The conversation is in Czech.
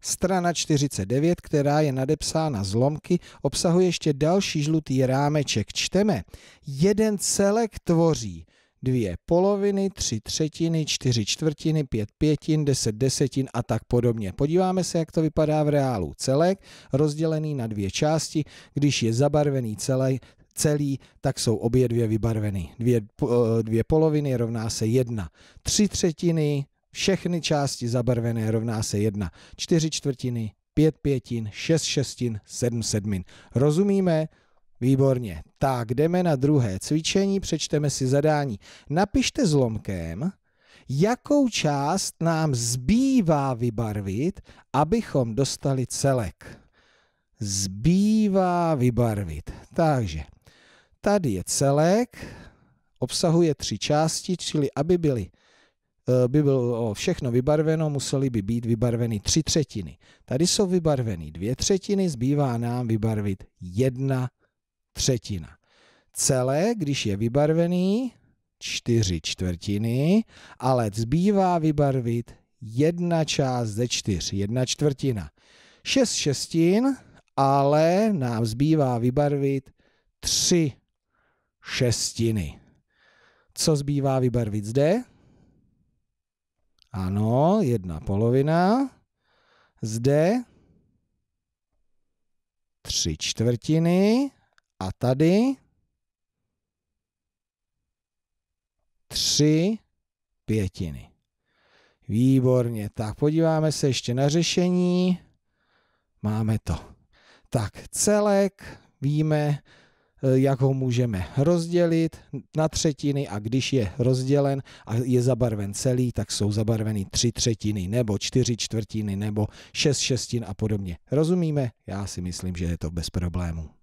Strana 49, která je nadepsána zlomky, obsahuje ještě další žlutý rámeček. Čteme, jeden celek tvoří dvě poloviny, tři třetiny, čtyři čtvrtiny, pět pětin, deset desetin a tak podobně. Podíváme se, jak to vypadá v reálu. Celek rozdělený na dvě části, když je zabarvený celý, celý, tak jsou obě dvě vybarveny. Dvě, eh, dvě poloviny rovná se jedna. Tři třetiny všechny části zabarvené rovná se 1. 4 čtvrtiny, 5 pětin, 6 šestin, 7 sedmin. Rozumíme? Výborně. Tak jdeme na druhé cvičení, přečteme si zadání. Napište zlomkem, jakou část nám zbývá vybarvit, abychom dostali celek. Zbývá vybarvit. Takže tady je celek, obsahuje tři části, čili aby byly Eh, by bylo všechno vybarveno, museli by být vybarveny tři třetiny. Tady jsou vybarveny dvě třetiny, zbývá nám vybarvit jedna třetina. Celé, když je vybarvený, čtyři čtvrtiny, ale zbývá vybarvit jedna část ze čtyř, jedna čtvrtina. Šest šestin, ale nám zbývá vybarvit tři šestiny. Co zbývá vybarvit zde? Ano, jedna polovina. Zde tři čtvrtiny a tady tři pětiny. Výborně. Tak podíváme se ještě na řešení. Máme to. Tak celek víme, Eh, jak ho můžeme rozdělit na třetiny a když je rozdělen a je zabarven celý, tak jsou zabarveny tři třetiny nebo čtyři čtvrtiny nebo šest šestin a podobně. Rozumíme? Já si myslím, že je to bez problémů.